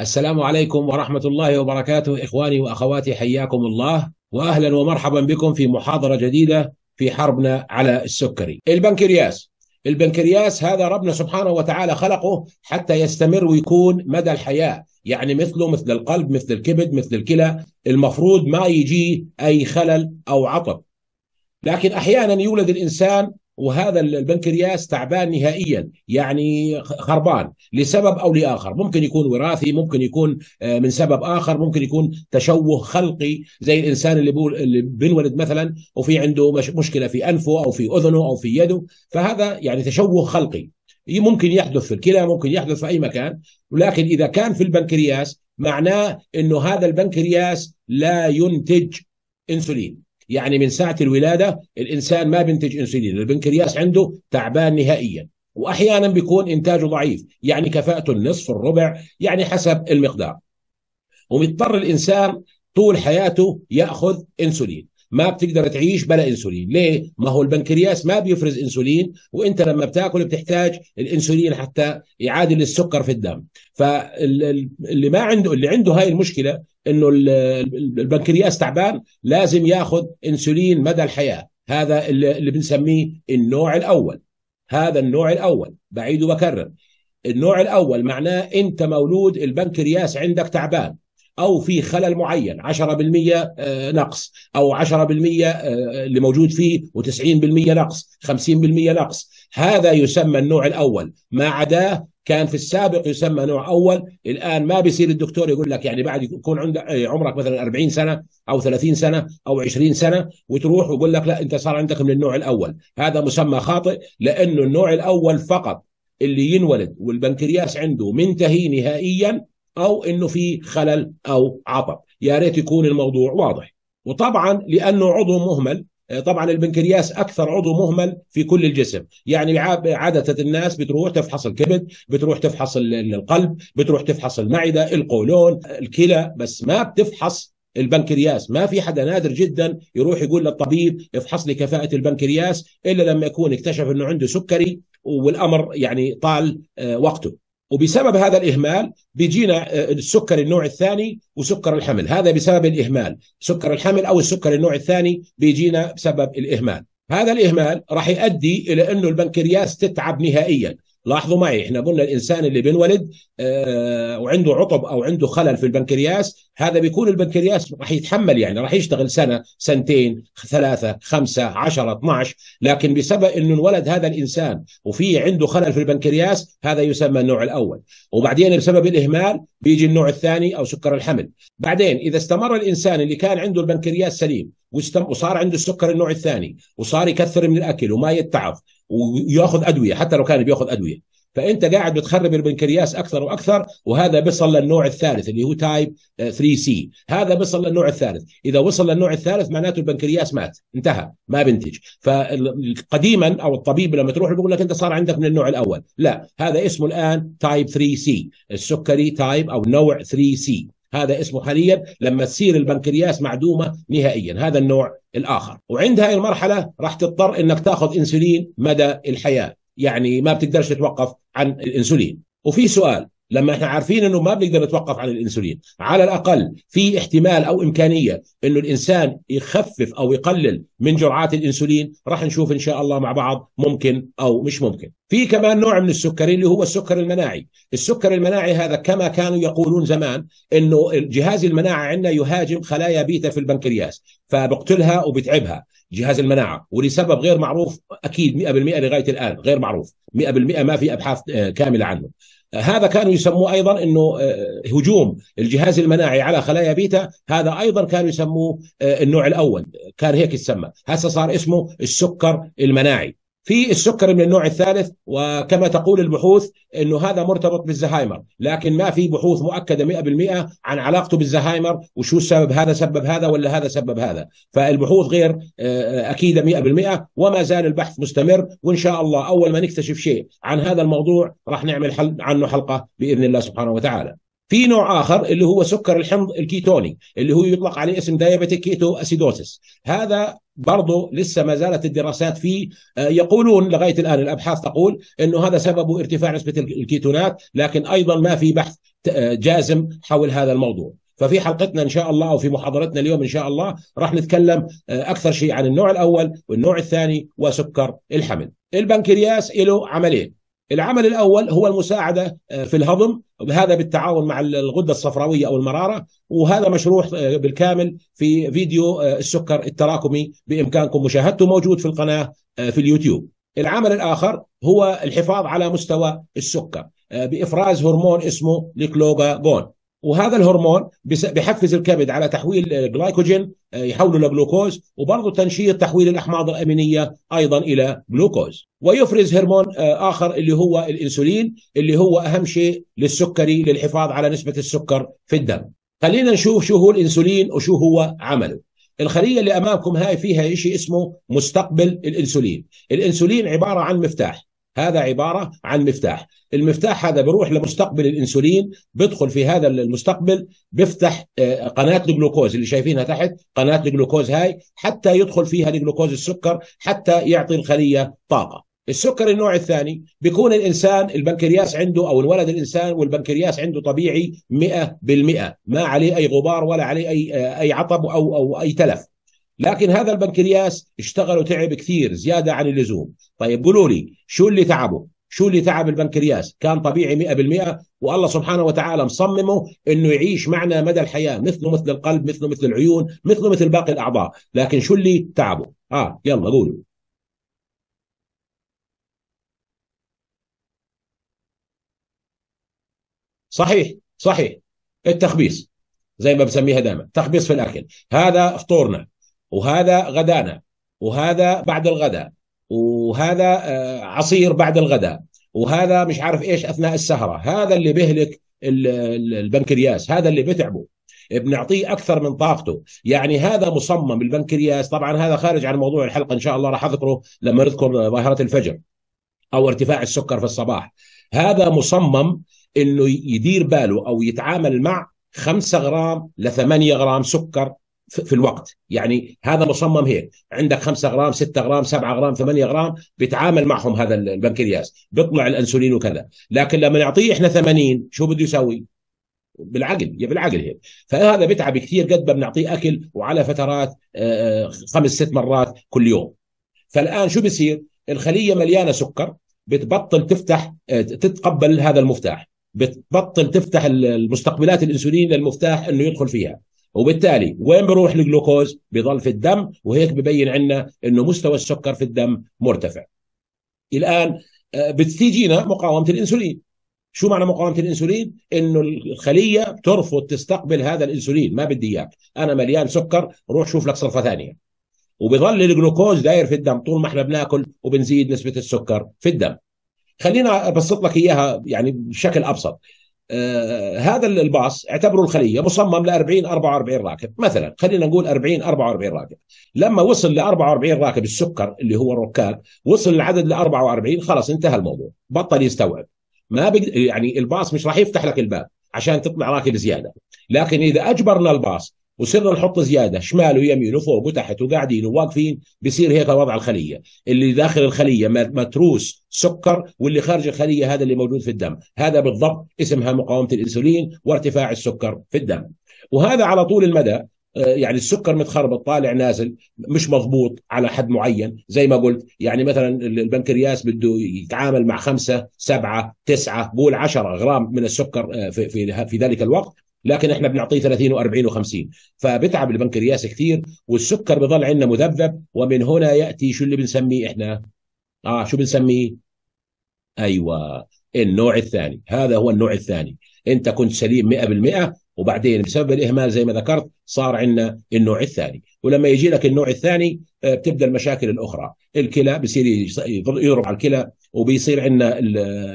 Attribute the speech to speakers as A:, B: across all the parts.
A: السلام عليكم ورحمة الله وبركاته إخواني وأخواتي حياكم الله وأهلا ومرحبا بكم في محاضرة جديدة في حربنا على السكري البنكرياس البنكرياس هذا ربنا سبحانه وتعالى خلقه حتى يستمر ويكون مدى الحياة يعني مثله مثل القلب مثل الكبد مثل الكلى المفروض ما يجي أي خلل أو عطب لكن أحيانا يولد الإنسان وهذا البنكرياس تعبان نهائيا يعني خربان لسبب او لاخر ممكن يكون وراثي ممكن يكون آه، من سبب اخر ممكن يكون تشوه خلقي زي الانسان اللي, اللي بينولد مثلا وفي عنده مش مشكله في انفه او في اذنه او في يده فهذا يعني تشوه خلقي ممكن يحدث في الكلى ممكن يحدث في اي مكان ولكن اذا كان في البنكرياس معناه انه هذا البنكرياس لا ينتج انسولين يعني من ساعه الولاده الانسان ما بينتج انسولين البنكرياس عنده تعبان نهائيا واحيانا بيكون انتاجه ضعيف يعني كفاءته النصف الربع يعني حسب المقدار ومضطر الانسان طول حياته ياخذ انسولين ما بتقدر تعيش بلا انسولين ليه ما هو البنكرياس ما بيفرز انسولين وانت لما بتاكل بتحتاج الانسولين حتى يعادل السكر في الدم فاللي ما عنده اللي عنده هاي المشكله انه البنكرياس تعبان لازم ياخذ انسولين مدى الحياه هذا اللي بنسميه النوع الاول هذا النوع الاول بعيد وبكرر النوع الاول معناه انت مولود البنكرياس عندك تعبان او في خلل معين 10% آه، نقص او 10% آه، اللي موجود فيه و90% نقص 50% نقص هذا يسمى النوع الاول ما عداه كان في السابق يسمى نوع اول الان ما بيصير الدكتور يقول لك يعني بعد يكون عندك آه، عمرك مثلا 40 سنه او 30 سنه او 20 سنه وتروح ويقول لك لا انت صار عندك من النوع الاول هذا مسمى خاطئ لانه النوع الاول فقط اللي ينولد والبنكرياس عنده منتهي نهائيا او انه في خلل او عطب يا ريت يكون الموضوع واضح وطبعا لانه عضو مهمل آه، طبعا البنكرياس اكثر عضو مهمل في كل الجسم يعني عاده الناس بتروح تفحص الكبد بتروح تفحص القلب بتروح تفحص المعده القولون الكلى بس ما بتفحص البنكرياس ما في حدا نادر جدا يروح يقول للطبيب افحص لي كفاءه البنكرياس الا لما يكون اكتشف انه عنده سكري والامر يعني طال آه، وقته وبسبب هذا الإهمال بيجينا السكر آه، النوع الثاني وسكر الحمل هذا بسبب الإهمال سكر الحمل أو السكر النوع الثاني بيجينا بسبب الإهمال هذا الإهمال راح يؤدي إلى أنه البنكرياس تتعب نهائيا لاحظوا معي احنا قلنا الانسان اللي بينولد آه وعنده عطب او عنده خلل في البنكرياس هذا بيكون البنكرياس راح يتحمل يعني راح يشتغل سنه سنتين ثلاثه خمسه 10 12 لكن بسبب انه انولد هذا الانسان وفي عنده خلل في البنكرياس هذا يسمى النوع الاول وبعدين بسبب الاهمال بيجي النوع الثاني او سكر الحمل بعدين اذا استمر الانسان اللي كان عنده البنكرياس سليم وصار عنده السكر النوع الثاني وصار يكثر من الاكل وما يتعظ وياخذ ادويه حتى لو كان بياخذ ادويه فانت قاعد بتخرب البنكرياس اكثر واكثر وهذا بيصل للنوع الثالث اللي هو تايب 3 سي هذا بيصل للنوع الثالث اذا وصل للنوع الثالث معناته البنكرياس مات انتهى ما بنتج فقديما او الطبيب لما تروح بيقول لك انت صار عندك من النوع الاول لا هذا اسمه الان تايب 3 سي السكري تايب او نوع 3 سي هذا اسمه حاليا لما تصير البنكرياس معدومه نهائيا هذا النوع الاخر وعند هاي المرحله راح تضطر انك تاخذ انسولين مدى الحياه يعني ما بتقدرش تتوقف عن الانسولين وفي سؤال لما احنا عارفين انه ما بنقدر نتوقف عن الانسولين على الاقل في احتمال او امكانيه انه الانسان يخفف او يقلل من جرعات الانسولين راح نشوف ان شاء الله مع بعض ممكن او مش ممكن في كمان نوع من السكري اللي هو السكر المناعي السكر المناعي هذا كما كانوا يقولون زمان انه جهاز المناعه عندنا يهاجم خلايا بيتا في البنكرياس فبقتلها وبتعبها جهاز المناعه ولسبب غير معروف اكيد 100% لغايه الان غير معروف 100% ما في ابحاث آه، كامله عنه هذا كانوا يسموه ايضا انه آه، هجوم الجهاز المناعي على خلايا بيتا هذا ايضا كانوا يسموه آه، النوع الاول كان هيك يسمى هسه صار اسمه السكر المناعي في السكر من النوع الثالث وكما تقول البحوث انه هذا مرتبط بالزهايمر لكن ما في بحوث مؤكده 100% عن علاقته بالزهايمر وشو السبب هذا سبب هذا ولا هذا سبب هذا فالبحوث غير آه، اكيده 100% وما زال البحث مستمر وان شاء الله اول ما نكتشف شيء عن هذا الموضوع راح نعمل حل عنه حلقه باذن الله سبحانه وتعالى في نوع اخر اللي هو سكر الحمض الكيتوني اللي هو يطلق عليه اسم دايابيتيك كيتو اسيدوسيس هذا برضه لسه ما زالت الدراسات فيه آه، يقولون لغايه الان الابحاث تقول انه هذا سببه ارتفاع نسبه الكيتونات لكن ايضا ما في بحث آه، جازم حول هذا الموضوع ففي حلقتنا ان شاء الله او في محاضرتنا اليوم ان شاء الله راح نتكلم آه، اكثر شيء عن النوع الاول والنوع الثاني وسكر الحمل البنكرياس له عملين العمل الاول هو المساعده آه، في الهضم هذا بالتعاون مع الغده الصفراويه او المراره وهذا مشروح آه، بالكامل في فيديو آه، السكر التراكمي بامكانكم مشاهدته موجود في القناه في اليوتيوب. العمل الاخر هو الحفاظ على مستوى السكر بافراز هرمون اسمه ليكلوجاجون وهذا الهرمون بيحفز الكبد على تحويل جلايكوجين آه، يحوله لجلوكوز وبرضه تنشيط تحويل الاحماض الامينيه ايضا الى جلوكوز ويفرز هرمون آه، اخر اللي هو الانسولين اللي هو اهم شيء للسكري للحفاظ على نسبه السكر في الدم خلينا نشوف شو هو الانسولين وشو هو عمله الخليه اللي امامكم هاي فيها شيء اسمه مستقبل الانسولين الانسولين عباره عن مفتاح هذا عبارة عن مفتاح المفتاح هذا بروح لمستقبل الانسولين بدخل في هذا المستقبل بيفتح آه، قناه الجلوكوز اللي شايفينها تحت قناه الجلوكوز هاي حتى يدخل فيها الجلوكوز السكر حتى يعطي الخليه طاقه السكر النوع الثاني بيكون الانسان البنكرياس عنده او الولد الانسان والبنكرياس عنده طبيعي 100% ما عليه اي غبار ولا عليه اي آه، اي عطب او او اي تلف لكن هذا البنكرياس اشتغل وتعب كثير زياده عن اللزوم طيب قولوا لي شو اللي تعبه شو اللي تعب البنكرياس كان طبيعي 100% والله سبحانه وتعالى مصممه انه يعيش معنا مدى الحياه مثله مثل القلب مثله مثل العيون مثله مثل باقي الاعضاء لكن شو اللي تعبه اه يلا قولوا صحيح صحيح التخبيص زي ما بسميها دائما تخبيص في الاكل هذا فطورنا وهذا غدانا وهذا بعد الغداء وهذا آه، عصير بعد الغداء وهذا مش عارف ايش اثناء السهره هذا اللي بيهلك البنكرياس هذا اللي بتعبه بنعطيه اكثر من طاقته يعني هذا مصمم البنكرياس طبعا هذا خارج عن موضوع الحلقه ان شاء الله راح اذكره لما نذكر ظاهره الفجر او ارتفاع السكر في الصباح هذا مصمم انه يدير باله او يتعامل مع 5 غرام ل 8 غرام سكر في الوقت يعني هذا مصمم هيك عندك 5 غرام 6 غرام 7 غرام 8 غرام بيتعامل معهم هذا البنكرياس بيطلع الانسولين وكذا لكن لما نعطيه احنا 80 شو بده يسوي بالعقل يا بالعقل هيك فهذا بتعب كثير قد ما بنعطيه اكل وعلى فترات آه، آه، خمس ست مرات كل يوم فالان شو بصير الخليه مليانه سكر بتبطل تفتح آه، تتقبل هذا المفتاح بتبطل تفتح المستقبلات الانسولين للمفتاح انه يدخل فيها وبالتالي وين بروح الجلوكوز بضل في الدم وهيك ببين عنا انه مستوى السكر في الدم مرتفع الان آه، بتيجينا مقاومه الانسولين شو معنى مقاومه الانسولين انه الخليه بترفض تستقبل هذا الانسولين ما بدي اياك انا مليان سكر روح شوف لك صرفه ثانيه وبيظل الجلوكوز داير في الدم طول ما احنا بناكل وبنزيد نسبه السكر في الدم خلينا ابسط لك اياها يعني بشكل ابسط آه، هذا الباص اعتبره الخليه مصمم ل 40 44 راكب مثلا خلينا نقول 40 44 راكب لما وصل ل 44 راكب السكر اللي هو الركاب وصل العدد ل 44 خلاص انتهى الموضوع بطل يستوعب ما بق... يعني الباص مش راح يفتح لك الباب عشان تطلع راكب زياده لكن اذا اجبرنا الباص وصرنا نحط زياده شمال ويمين وفوق وتحت وقاعدين وواقفين بصير هيك وضع الخليه اللي داخل الخليه متروس سكر واللي خارج الخليه هذا اللي موجود في الدم هذا بالضبط اسمها مقاومه الانسولين وارتفاع السكر في الدم وهذا على طول المدى آه، يعني السكر متخربط طالع نازل مش مضبوط على حد معين زي ما قلت يعني مثلا البنكرياس بده يتعامل مع خمسة سبعة تسعة قول عشرة غرام من السكر آه، في, في, في ذلك الوقت لكن احنا بنعطيه 30 و40 و50 فبتعب البنكرياس كثير والسكر بضل عندنا مذبذب ومن هنا ياتي شو اللي بنسميه احنا اه شو بنسميه ايوه النوع الثاني هذا هو النوع الثاني انت كنت سليم 100% وبعدين بسبب الاهمال زي ما ذكرت صار عندنا النوع الثاني ولما يجي لك النوع الثاني آه، بتبدا المشاكل الاخرى الكلى بصير يضرب على الكلى وبيصير عندنا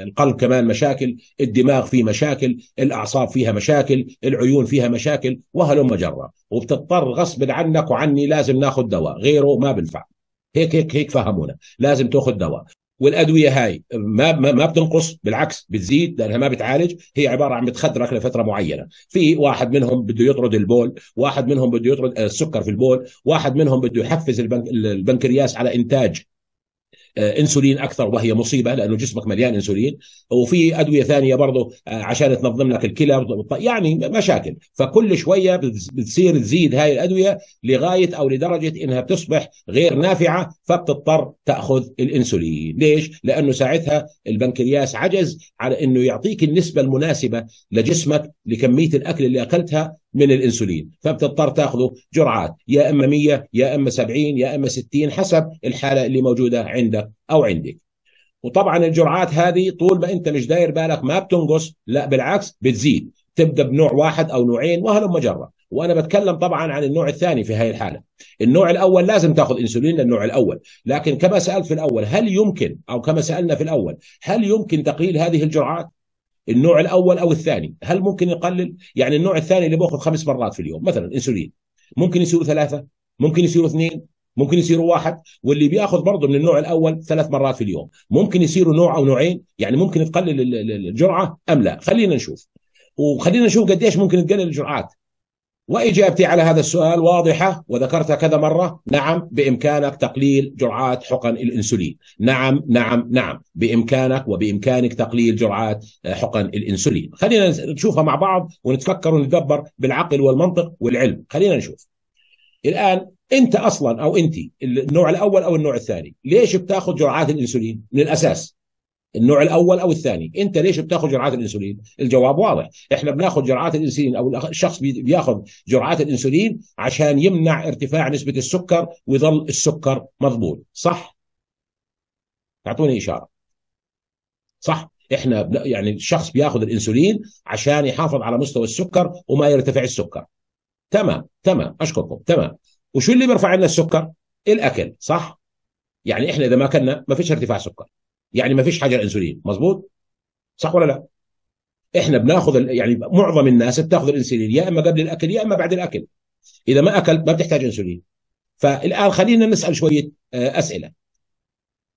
A: القلب كمان مشاكل الدماغ فيه مشاكل الاعصاب فيها مشاكل العيون فيها مشاكل وهلم جره وبتضطر غصب عنك وعني لازم ناخذ دواء غيره ما بنفع هيك هيك هيك فهمونا لازم تاخذ دواء والادويه هاي ما ما بتنقص بالعكس بتزيد لانها ما بتعالج هي عباره عن بتخدرك لفتره معينه في واحد منهم بده يطرد البول واحد منهم بده يطرد آه، السكر في البول واحد منهم بده يحفز البنكرياس على انتاج آه، انسولين اكثر وهي مصيبه لانه جسمك مليان انسولين وفي ادويه ثانيه برضه آه، عشان تنظم لك الكلى يعني مشاكل فكل شويه بتصير تزيد هاي الادويه لغايه او لدرجه انها بتصبح غير نافعه فبتضطر تاخذ الانسولين ليش لانه ساعتها البنكرياس عجز على انه يعطيك النسبه المناسبه لجسمك لكميه الاكل اللي اكلتها من الانسولين فبتضطر تاخذه جرعات يا اما 100 يا اما 70 يا اما 60 حسب الحاله اللي موجوده عندك او عندك وطبعا الجرعات هذه طول ما انت مش داير بالك ما بتنقص لا بالعكس بتزيد تبدا بنوع واحد او نوعين وهلم جره وانا بتكلم طبعا عن النوع الثاني في هذه الحاله النوع الاول لازم تاخذ انسولين للنوع الاول لكن كما سالت في الاول هل يمكن او كما سالنا في الاول هل يمكن تقليل هذه الجرعات النوع الاول او الثاني هل ممكن يقلل يعني النوع الثاني اللي باخذ خمس مرات في اليوم مثلا انسولين ممكن يصيروا ثلاثه ممكن يصيروا اثنين ممكن يصيروا واحد واللي بياخذ برضه من النوع الاول ثلاث مرات في اليوم ممكن يصيروا نوع او نوعين يعني ممكن تقلل الجرعه ام لا خلينا نشوف وخلينا نشوف قديش ممكن تقلل الجرعات واجابتي على هذا السؤال واضحه وذكرتها كذا مره نعم بامكانك تقليل جرعات حقن الانسولين نعم نعم نعم بامكانك وبامكانك تقليل جرعات آه، حقن الانسولين خلينا نشوفها مع بعض ونتفكر ونتدبر بالعقل والمنطق والعلم خلينا نشوف الان انت اصلا او انت النوع الاول او النوع الثاني ليش بتاخذ جرعات الانسولين من الاساس النوع الاول او الثاني انت ليش بتاخذ جرعات الانسولين الجواب واضح احنا بناخذ جرعات الانسولين او الشخص بياخذ جرعات الانسولين عشان يمنع ارتفاع نسبه السكر ويظل السكر مضبوط صح اعطوني اشاره صح احنا يعني الشخص بياخذ الانسولين عشان يحافظ على مستوى السكر وما يرتفع السكر تمام تمام اشكركم تمام وشو اللي بيرفع لنا السكر الاكل صح يعني احنا اذا ما اكلنا ما فيش ارتفاع سكر يعني ما فيش حاجه الانسولين مظبوط صح ولا لا احنا بناخذ يعني معظم الناس بتاخذ الانسولين يا اما قبل الاكل يا اما بعد الاكل اذا ما اكل ما بتحتاج انسولين فالان خلينا نسال شويه آه، اسئله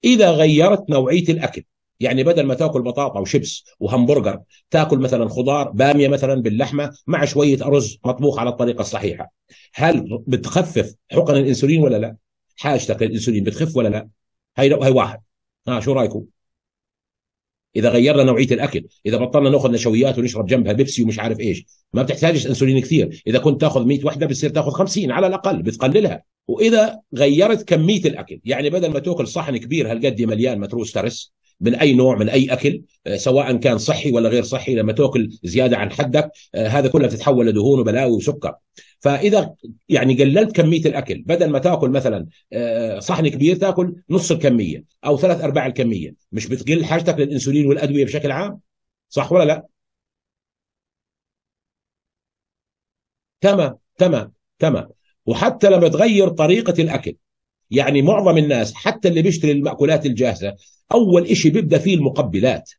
A: اذا غيرت نوعيه الاكل يعني بدل ما تاكل بطاطا وشبس وهمبرجر تاكل مثلا خضار باميه مثلا باللحمه مع شويه ارز مطبوخ على الطريقه الصحيحه هل بتخفف حقن الانسولين ولا لا حاجتك للانسولين بتخف ولا لا هي هي واحد ها آه، شو رايكم؟ اذا غيرنا نوعيه الاكل، اذا بطلنا ناخذ نشويات ونشرب جنبها بيبسي ومش عارف ايش، ما بتحتاجش انسولين كثير، اذا كنت تاخذ 100 وحده بتصير تاخذ 50 على الاقل بتقللها، واذا غيرت كميه الاكل، يعني بدل ما تاكل صحن كبير هالقد مليان متروس ترس من اي نوع من اي اكل آه، سواء كان صحي ولا غير صحي لما تاكل زياده عن حدك آه، هذا كله بتتحول لدهون وبلاوي وسكر فاذا يعني قللت كميه الاكل بدل ما تاكل مثلا آه، صحن كبير تاكل نص الكميه او ثلاث ارباع الكميه مش بتقل حاجتك للانسولين والادويه بشكل عام صح ولا لا تمام تمام تمام وحتى لما تغير طريقه الاكل يعني معظم الناس حتى اللي بيشتري المأكولات الجاهزة أول إشي بيبدأ فيه المقبلات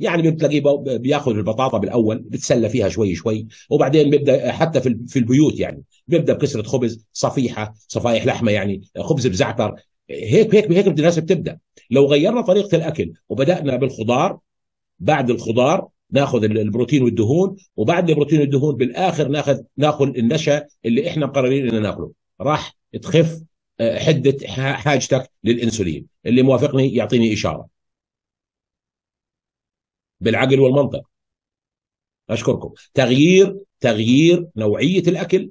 A: يعني بتلاقيه بياخذ البطاطا بالاول بتسلى فيها شوي شوي وبعدين بيبدا حتى في في البيوت يعني بيبدا بكسره خبز صفيحه صفائح لحمه يعني خبز بزعتر هيك هيك هيك الناس بتبدا لو غيرنا طريقه الاكل وبدانا بالخضار بعد الخضار ناخذ البروتين والدهون وبعد البروتين والدهون بالاخر ناخذ ناخذ النشا اللي احنا مقررين اننا ناكله راح تخف آه، حده حاجتك للانسولين اللي موافقني يعطيني اشاره بالعقل والمنطق اشكركم تغيير تغيير نوعيه الاكل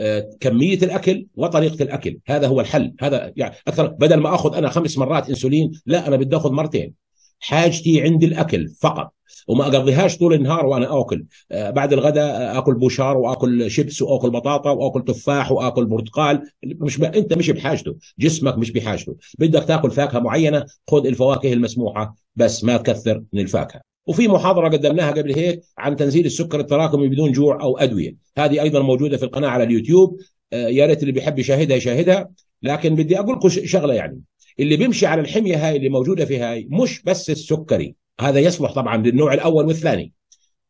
A: آه، كميه الاكل وطريقه الاكل هذا هو الحل هذا يعني اكثر بدل ما اخذ انا خمس مرات انسولين لا انا بدي اخذ مرتين حاجتي عند الاكل فقط وما اقضيهاش طول النهار وانا اكل آه، بعد الغداء آه، اكل بوشار واكل شيبس واكل بطاطا واكل تفاح واكل برتقال مش ب... انت مش بحاجته جسمك مش بحاجته بدك تاكل فاكهه معينه خذ الفواكه المسموحه بس ما تكثر من الفاكهه وفي محاضره قدمناها قبل هيك عن تنزيل السكر التراكمي بدون جوع او ادويه هذه ايضا موجوده في القناه على اليوتيوب آه، يا ريت اللي بيحب يشاهدها يشاهدها لكن بدي اقول لكم شغله يعني اللي بيمشي على الحميه هاي اللي موجوده في هاي مش بس السكري هذا يصلح طبعا للنوع الاول والثاني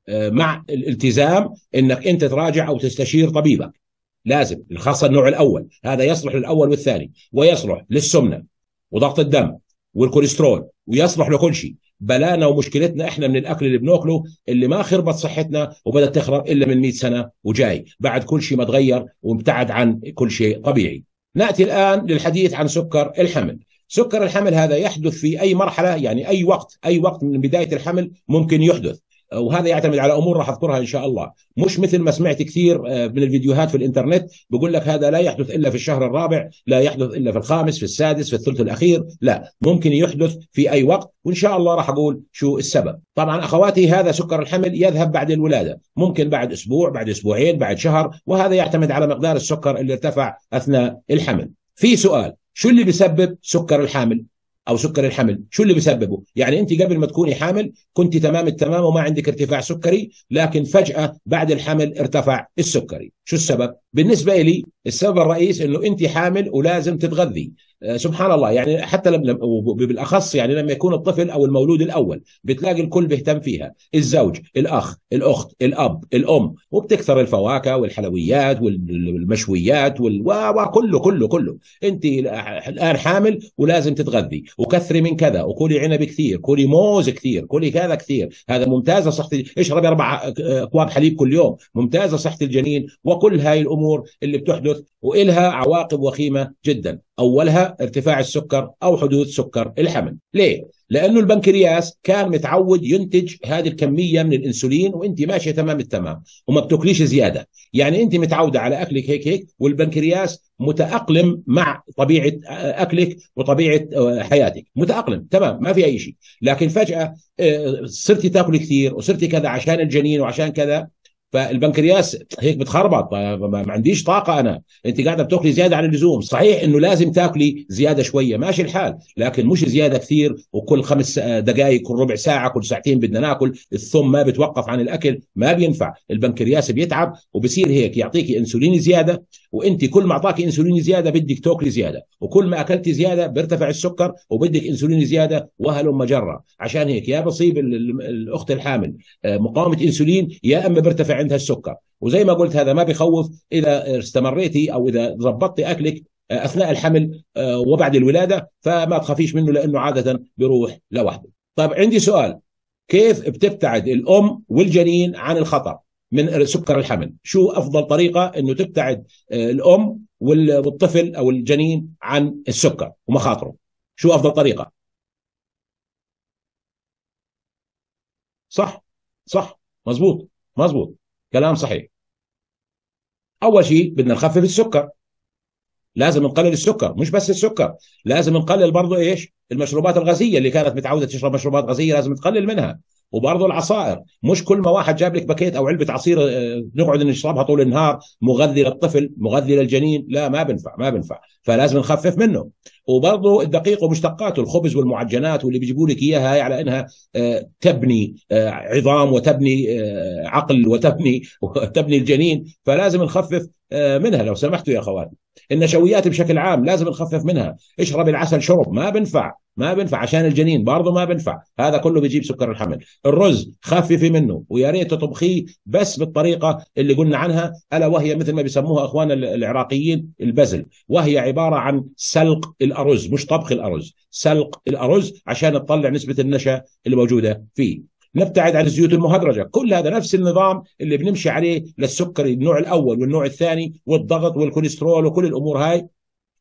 A: آه، مع الالتزام انك انت تراجع او تستشير طبيبك لازم خاصه النوع الاول هذا يصلح للاول والثاني ويصلح للسمنه وضغط الدم والكوليسترول ويصلح لكل شيء بلانا ومشكلتنا احنا من الاكل اللي بناكله اللي ما خربت صحتنا وبدات تخرب الا من 100 سنه وجاي بعد كل شيء ما تغير وابتعد عن كل شيء طبيعي ناتي الان للحديث عن سكر الحمل سكر الحمل هذا يحدث في أي مرحلة يعني أي وقت أي وقت من بداية الحمل ممكن يحدث آه، وهذا يعتمد على امور راح اذكرها ان شاء الله مش مثل ما سمعت كثير آه، من الفيديوهات في الانترنت بقول لك هذا لا يحدث الا في الشهر الرابع لا يحدث الا في الخامس في السادس في الثلث الاخير لا ممكن يحدث في اي وقت وان شاء الله راح اقول شو السبب طبعا اخواتي هذا سكر الحمل يذهب بعد الولاده ممكن بعد اسبوع بعد اسبوعين بعد شهر وهذا يعتمد على مقدار السكر اللي ارتفع اثناء الحمل في سؤال شو اللي بيسبب سكر الحامل او سكر الحمل شو اللي بيسببه يعني انت قبل ما تكوني حامل كنت تمام التمام وما عندك ارتفاع سكري لكن فجاه بعد الحمل ارتفع السكري شو السبب بالنسبه لي السبب الرئيس انه انت حامل ولازم تتغذي آه، سبحان الله يعني حتى لم, لم بالاخص يعني لما يكون الطفل او المولود الاول بتلاقي الكل بيهتم فيها الزوج الاخ الاخت الاب الام وبتكثر الفواكه والحلويات والمشويات وال... وكله كله كله انت الان حامل ولازم تتغذي وكثري من كذا وكلي عنب كثير كلي موز كثير كلي كذا كثير هذا ممتازه صحه اشربي اربع آه، اكواب حليب كل يوم ممتازه صحه الجنين وكل هاي الامور اللي بتحدث والها عواقب وخيمه جدا اولها ارتفاع السكر او حدوث سكر الحمل ليه لانه البنكرياس كان متعود ينتج هذه الكميه من الانسولين وانت ماشيه تمام التمام وما بتاكليش زياده يعني انت متعوده على اكلك هيك هيك والبنكرياس متاقلم مع طبيعه اكلك وطبيعه آه، حياتك متاقلم تمام ما في اي شيء لكن فجاه آه، صرتي تاكلي كثير وصرتي كذا عشان الجنين وعشان كذا فالبنكرياس هيك بتخربط ما عنديش طاقه انا انت قاعده بتاكلي زياده عن اللزوم صحيح انه لازم تاكلي زياده شويه ماشي الحال لكن مش زياده كثير وكل خمس دقائق كل ربع ساعه كل ساعتين بدنا ناكل الثم ما بتوقف عن الاكل ما بينفع البنكرياس بيتعب وبصير هيك يعطيكي انسولين زياده وانت كل ما اعطاك انسولين زياده بدك توكلي زياده وكل ما اكلتي زياده بيرتفع السكر وبدك انسولين زياده وهلم جرا عشان هيك يا بصيب الاخت الحامل آه، مقاومه انسولين يا اما بيرتفع عندها السكر وزي ما قلت هذا ما بخوف اذا استمريتي او اذا ضبطتي اكلك آه، اثناء الحمل آه، وبعد الولاده فما تخافيش منه لانه عاده بيروح لوحده طيب عندي سؤال كيف بتبتعد الام والجنين عن الخطر من سكر الحمل شو افضل طريقه انه تبتعد آه، الام والطفل او الجنين عن السكر ومخاطره شو افضل طريقه صح صح مزبوط مزبوط كلام صحيح اول شيء بدنا نخفف السكر لازم نقلل السكر مش بس السكر لازم نقلل برضه ايش المشروبات الغازيه اللي كانت متعوده تشرب مشروبات غازيه لازم تقلل منها وبرضه العصائر مش كل ما واحد جاب لك باكيت او علبه عصير آه، نقعد نشربها طول النهار مغذي للطفل مغذي للجنين لا ما بنفع ما بنفع فلازم نخفف منه وبرضه الدقيق ومشتقاته الخبز والمعجنات واللي بيجيبوا لك اياها على انها آه، تبني آه، عظام وتبني عقل وتبني وتبني الجنين فلازم نخفف منها لو سمحتوا يا اخواتي النشويات بشكل عام لازم نخفف منها اشرب العسل شرب ما بنفع ما بنفع عشان الجنين برضه ما بنفع هذا كله بيجيب سكر الحمل الرز خففي منه ويا ريت تطبخيه بس بالطريقه اللي قلنا عنها الا وهي مثل ما بيسموها اخواننا العراقيين البزل وهي عباره عن سلق الارز مش طبخ الارز سلق الارز عشان تطلع نسبه النشا اللي موجوده فيه نبتعد عن الزيوت المهدرجه كل هذا نفس النظام اللي بنمشي عليه للسكري النوع الاول والنوع الثاني والضغط والكوليسترول وكل الامور هاي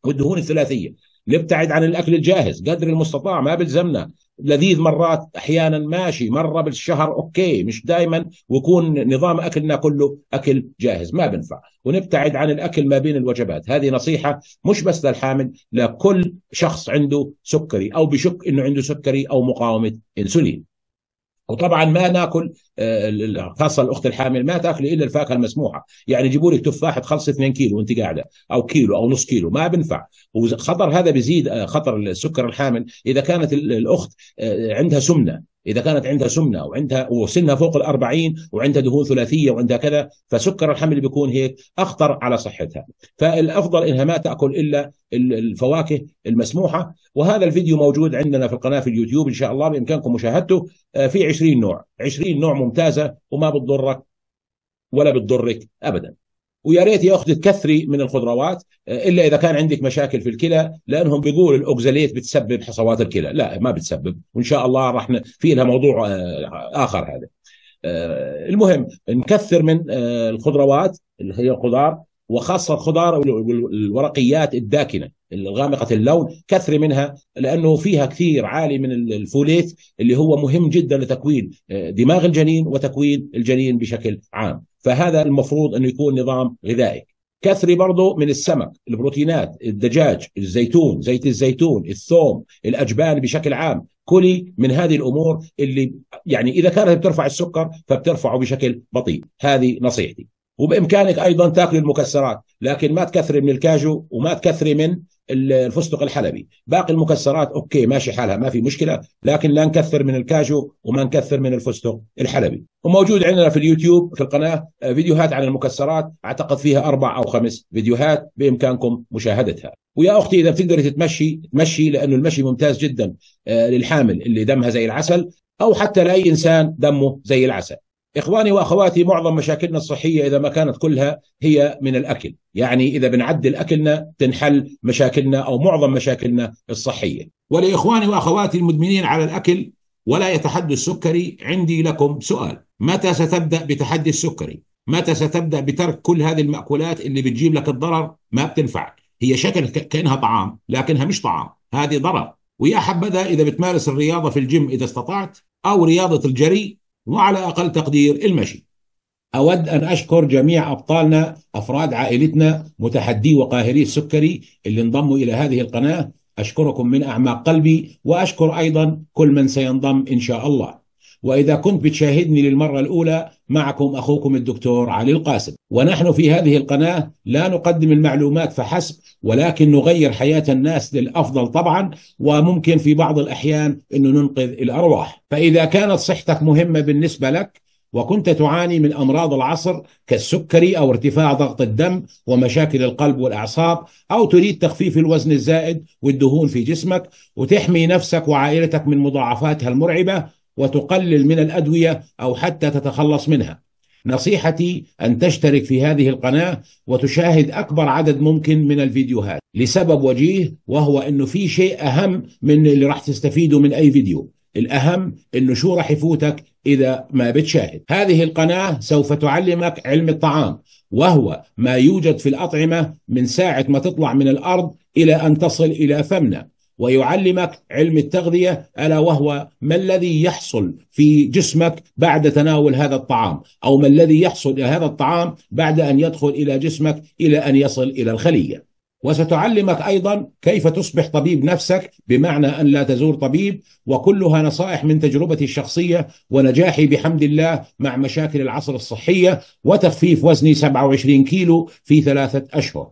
A: والدهون الثلاثيه نبتعد عن الاكل الجاهز قدر المستطاع ما بلزمنا لذيذ مرات احيانا ماشي مره بالشهر اوكي مش دائما ويكون نظام اكلنا كله اكل جاهز ما بنفع ونبتعد عن الاكل ما بين الوجبات هذه نصيحه مش بس للحامل لكل شخص عنده سكري او بشك انه عنده سكري او مقاومه انسولين وطبعا ما ناكل آه، خاصه الاخت الحامل ما تاكل الا الفاكهه المسموحه، يعني جيبوا لك تفاحه تخلص 2 كيلو وانت قاعده او كيلو او نص كيلو ما بنفع، وخطر هذا بيزيد آه، خطر السكر الحامل اذا كانت الاخت آه، عندها سمنه إذا كانت عندها سمنة وعندها وسنها فوق الأربعين وعندها دهون ثلاثية وعندها كذا فسكر الحمل بيكون هيك أخطر على صحتها فالأفضل إنها ما تأكل إلا الفواكه المسموحة وهذا الفيديو موجود عندنا في القناة في اليوتيوب إن شاء الله بإمكانكم مشاهدته آه، في 20 نوع 20 نوع ممتازة وما بتضرك ولا بتضرك أبداً ويا ريت يا اختي تكثري من الخضروات آه، الا اذا كان عندك مشاكل في الكلى لانهم بيقول الاوكزاليت بتسبب حصوات الكلى، لا ما بتسبب وان شاء الله راح في لها موضوع آه، اخر هذا. آه، المهم نكثر من الخضروات اللي هي الخضار وخاصه الخضار والورقيات الداكنه الغامقه اللون كثر منها لانه فيها كثير عالي من الفوليت اللي هو مهم جدا لتكوين آه، دماغ الجنين وتكوين الجنين بشكل عام فهذا المفروض انه يكون نظام غذائي كثري برضه من السمك البروتينات الدجاج الزيتون زيت الزيتون الثوم الأجبان بشكل عام كلي من هذه الأمور اللي يعني إذا كانت بترفع السكر فبترفعه بشكل بطيء هذه نصيحتي وبامكانك ايضا تاكل المكسرات لكن ما تكثري من الكاجو وما تكثري من الفستق الحلبي باقي المكسرات اوكي ماشي حالها ما في مشكله لكن لا نكثر من الكاجو وما نكثر من الفستق الحلبي وموجود عندنا في اليوتيوب في القناه فيديوهات عن المكسرات اعتقد فيها اربع او خمس فيديوهات بامكانكم مشاهدتها ويا اختي اذا بتقدري تتمشي تمشي لانه المشي ممتاز جدا آه، للحامل اللي دمها زي العسل او حتى لاي انسان دمه زي العسل إخواني وأخواتي معظم مشاكلنا الصحية إذا ما كانت كلها هي من الأكل يعني إذا بنعدل أكلنا تنحل مشاكلنا أو معظم مشاكلنا الصحية ولإخواني وأخواتي المدمنين على الأكل ولا يتحدى السكري عندي لكم سؤال متى ستبدأ بتحدي السكري؟ متى ستبدأ بترك كل هذه المأكولات اللي بتجيب لك الضرر ما بتنفع هي شكل كأنها طعام لكنها مش طعام هذه ضرر ويا حبذا إذا بتمارس الرياضة في الجيم إذا استطعت أو رياضة الجري وعلى أقل تقدير المشي أود أن أشكر جميع أبطالنا أفراد عائلتنا متحدي وقاهري السكري اللي انضموا إلى هذه القناة أشكركم من أعماق قلبي وأشكر أيضا كل من سينضم إن شاء الله وإذا كنت بتشاهدني للمرة الأولى معكم أخوكم الدكتور علي القاسم ونحن في هذه القناة لا نقدم المعلومات فحسب ولكن نغير حياة الناس للأفضل طبعا وممكن في بعض الأحيان أنه ننقذ الأرواح فإذا كانت صحتك مهمة بالنسبة لك وكنت تعاني من امراض العصر كالسكري او ارتفاع ضغط الدم ومشاكل القلب والاعصاب او تريد تخفيف الوزن الزائد والدهون في جسمك وتحمي نفسك وعائلتك من مضاعفاتها المرعبه وتقلل من الادويه او حتى تتخلص منها. نصيحتي ان تشترك في هذه القناه وتشاهد اكبر عدد ممكن من الفيديوهات لسبب وجيه وهو انه في شيء اهم من اللي راح تستفيده من اي فيديو. الأهم أنه شو راح يفوتك إذا ما بتشاهد هذه القناة سوف تعلمك علم الطعام وهو ما يوجد في الأطعمة من ساعة ما تطلع من الأرض إلى أن تصل إلى فمنا ويعلمك علم التغذيه الا وهو ما الذي يحصل في جسمك بعد تناول هذا الطعام او ما الذي يحصل هذا الطعام بعد ان يدخل الى جسمك الى ان يصل الى الخليه وستعلمك ايضا كيف تصبح طبيب نفسك بمعنى ان لا تزور طبيب وكلها نصائح من تجربتي الشخصيه ونجاحي بحمد الله مع مشاكل العصر الصحيه وتخفيف وزني 27 كيلو في ثلاثه اشهر